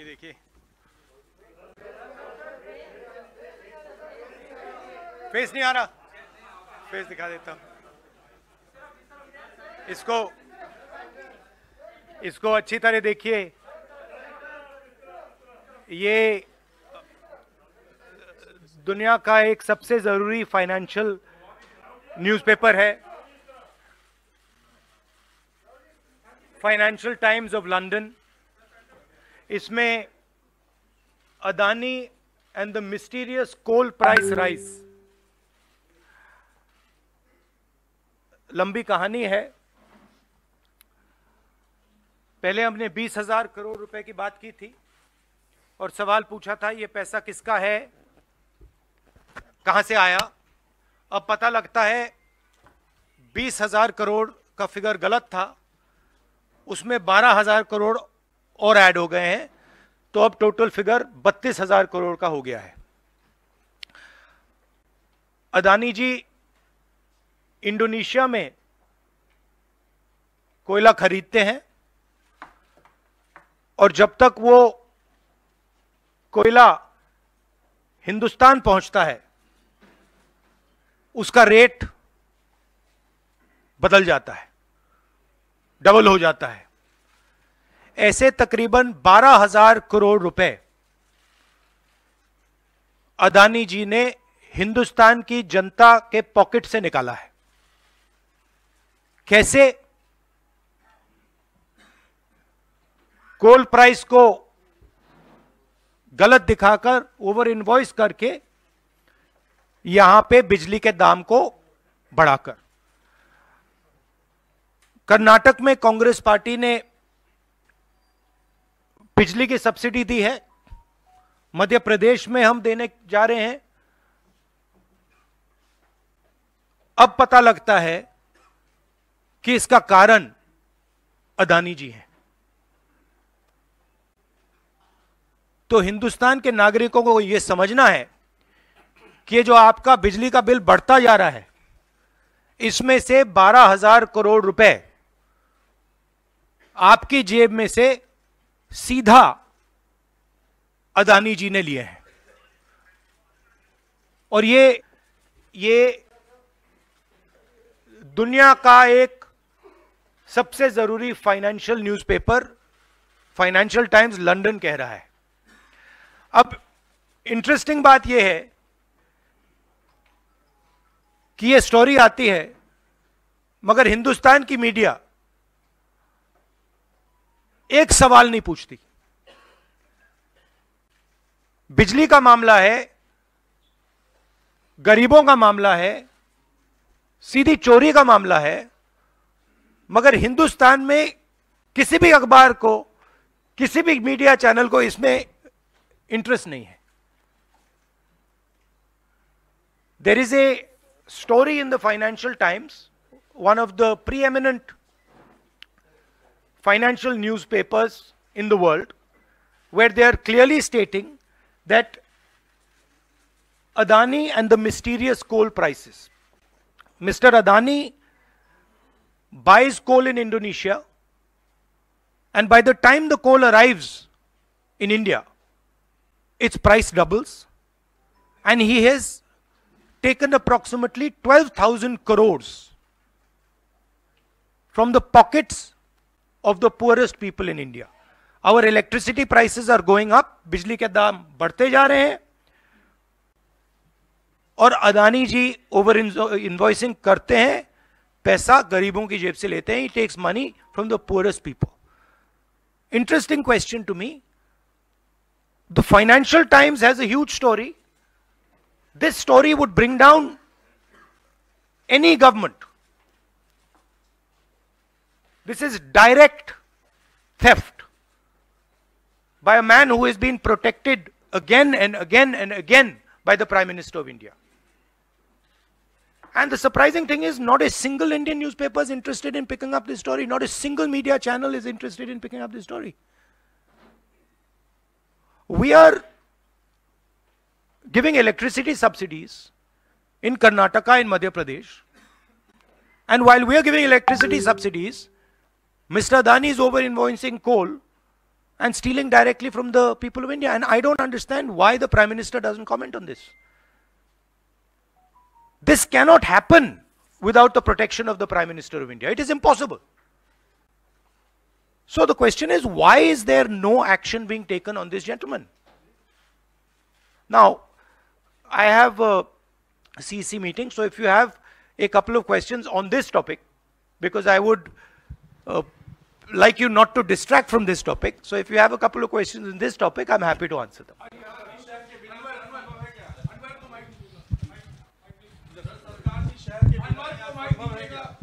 ये देखिए फेस नहीं आ रहा फेस दिखा देता हूँ इसको इसको अच्छी तरह देखिए ये दुनिया का एक सबसे ज़रूरी फाइनेंशियल न्यूज़पेपर है फाइनेंशियल टाइम्स ऑफ लंदन इसमें Adani and the mysterious coal price rise लंबी कहानी है पहले हमने बीस हजार करोड़ रुपए की बात की थी और सवाल पूछा था ये पैसा किसका है कहां से आया अब पता लगता है बीस हजार करोड़ का फिगर गलत था उसमें बारह हजार करोड़ और ऐड हो गए हैं तो अब टोटल फिगर बत्तीस हजार करोड़ का हो गया है अदानी जी इंडोनेशिया में कोयला खरीदते हैं और जब तक वो कोयला हिंदुस्तान पहुंचता है उसका रेट बदल जाता है डबल हो जाता है ऐसे तकरीबन बारह हजार करोड़ रुपए अदानी जी ने हिंदुस्तान की जनता के पॉकेट से निकाला है कैसे कोल प्राइस को गलत दिखाकर ओवर इन्वॉइस करके यहां पे बिजली के दाम को बढ़ाकर कर्नाटक में कांग्रेस पार्टी ने बिजली की सब्सिडी दी है मध्य प्रदेश में हम देने जा रहे हैं अब पता लगता है कि इसका कारण अदानी जी हैं तो हिंदुस्तान के नागरिकों को यह समझना है कि जो आपका बिजली का बिल बढ़ता जा रहा है इसमें से बारह हजार करोड़ रुपए आपकी जेब में से सीधा अदानी जी ने लिए हैं और ये ये दुनिया का एक सबसे जरूरी financial newspaper Financial Times London कह रहा है अब इंटरेस्टिंग बात यह है कि यह स्टोरी आती है मगर हिंदुस्तान की मीडिया एक सवाल नहीं पूछती बिजली का मामला है गरीबों का मामला है सीधी चोरी का मामला है मगर हिंदुस्तान में किसी भी अखबार को किसी भी मीडिया चैनल को इसमें इंटरेस्ट नहीं है there is a story in the Financial Times one of the preeminent financial newspapers in the world where they are clearly stating that Adani and the mysterious coal prices. Mr. Adani buys coal in Indonesia and by the time the coal arrives in India, its price doubles and he has taken approximately 12,000 crores from the pockets of the poorest people in India. Our electricity prices are going up, बिजली के दाम बढ़ते जा रहे हैं और अदानी जी over invoicing करते हैं पैसा गरीबों की जेब से लेते हैं ही takes money from the poorest people interesting question to me the Financial Times has huge story this story would bring down any government This is direct theft by a man who has been protected again and again and again by the Prime Minister of India. And the surprising thing is not a single Indian newspaper is interested in picking up this story. Not a single media channel is interested in picking up this story. We are giving electricity subsidies in Karnataka, in Madhya Pradesh. And while we are giving electricity subsidies, Mr. Adani is over invoicing coal and stealing directly from the people of India. And I don't understand why the Prime Minister doesn't comment on this. This cannot happen without the protection of the Prime Minister of India. It is impossible. So the question is, why is there no action being taken on this gentleman? Now, I have a CC meeting, so if you have a couple of questions on this topic, because I would uh, like you not to distract from this topic. So if you have a couple of questions in this topic, I'm happy to answer them.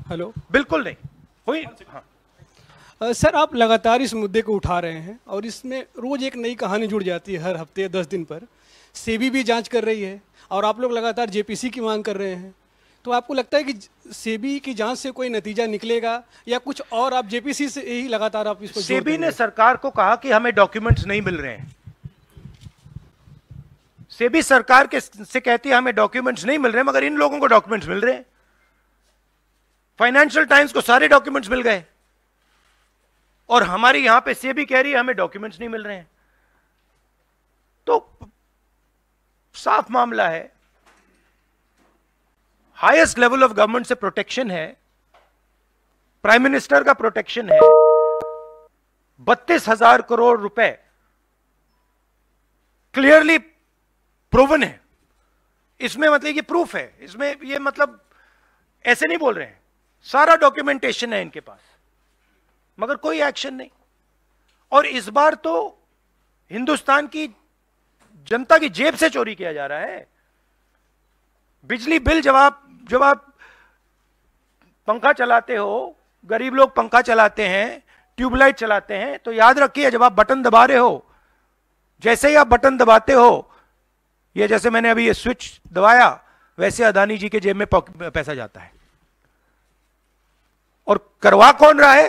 Hello बिल्कुल नहीं हुई sir आप लगातार इस मुद्दे को उठा रहे हैं और इसमें रोज़ एक नई कहानी जुड़ जाती है हर हफ्ते दस दिन पर सेबी भी जांच कर रही है और आप लोग लगातार जेपीसी की मांग कर रहे हैं तो आपको लगता है कि सेबी की जांच से कोई नतीजा निकलेगा या कुछ और आप जेपीसी से ही लगातार आप इसको सेबी ने सरकार को कहा कि हमें डॉक्यूमेंट्स नहीं मिल रहे हैं सेबी सरकार के से कहती है हमें डॉक्यूमेंट्स नहीं मिल रहे मगर इन लोगों को डॉक्यूमेंट्स मिल रहे हैं फाइनेंशियल टाइम्स को सारे डॉक्यूमेंट्स मिल गए और हमारी यहां पे सेबी कह रही है हमें डॉक्यूमेंट्स नहीं मिल रहे हैं तो साफ मामला है हाईएस्ट लेवल ऑफ गवर्नमेंट से प्रोटेक्शन है प्राइम मिनिस्टर का प्रोटेक्शन है बत्तीस हजार करोड़ रुपए क्लियरली प्रूवन है इसमें मतलब ये प्रूफ है इसमें ये मतलब ऐसे नहीं बोल रहे हैं सारा डॉक्यूमेंटेशन है इनके पास मगर कोई एक्शन नहीं और इस बार तो हिंदुस्तान की जनता की जेब से चोरी किया जा रहा है बिजली बिल जब आप जब आप पंखा चलाते हो गरीब लोग पंखा चलाते हैं ट्यूबलाइट चलाते हैं तो याद रखिए जब आप बटन दबा रहे हो जैसे ही आप बटन दबाते हो ये जैसे मैंने अभी ये स्विच दबाया वैसे अदानी जी के जेब में पैसा जाता है और करवा कौन रहा है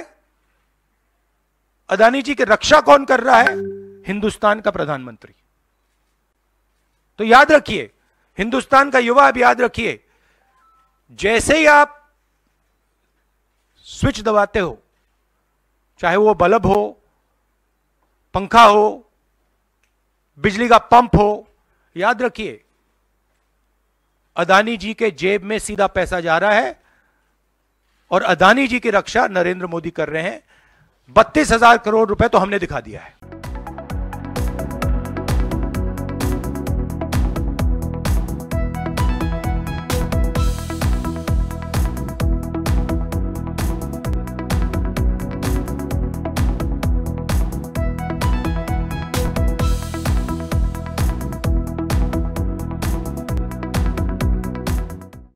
अदानी जी की रक्षा कौन कर रहा है हिंदुस्तान का प्रधानमंत्री तो याद रखिए हिंदुस्तान का युवा अब याद रखिए जैसे ही आप स्विच दबाते हो चाहे वो बल्ब हो पंखा हो बिजली का पंप हो याद रखिए अदानी जी के जेब में सीधा पैसा जा रहा है और अदानी जी की रक्षा नरेंद्र मोदी कर रहे हैं बत्तीस हजार करोड़ रुपए तो हमने दिखा दिया है